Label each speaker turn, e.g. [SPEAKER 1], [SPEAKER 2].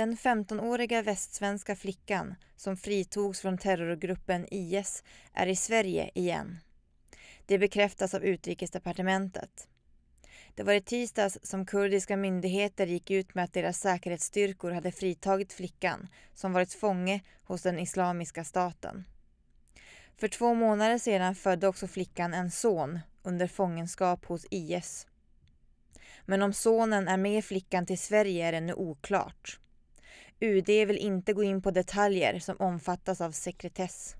[SPEAKER 1] Den 15-åriga västsvenska flickan som fritogs från terrorgruppen IS är i Sverige igen. Det bekräftas av Utrikesdepartementet. Det var i tisdags som kurdiska myndigheter gick ut med att deras säkerhetsstyrkor hade fritagit flickan som varit fånge hos den Islamiska staten. För två månader sedan födde också flickan en son under fångenskap hos IS. Men om sonen är med flickan till Sverige är ännu oklart. UD vill inte gå in på detaljer som omfattas av sekretess.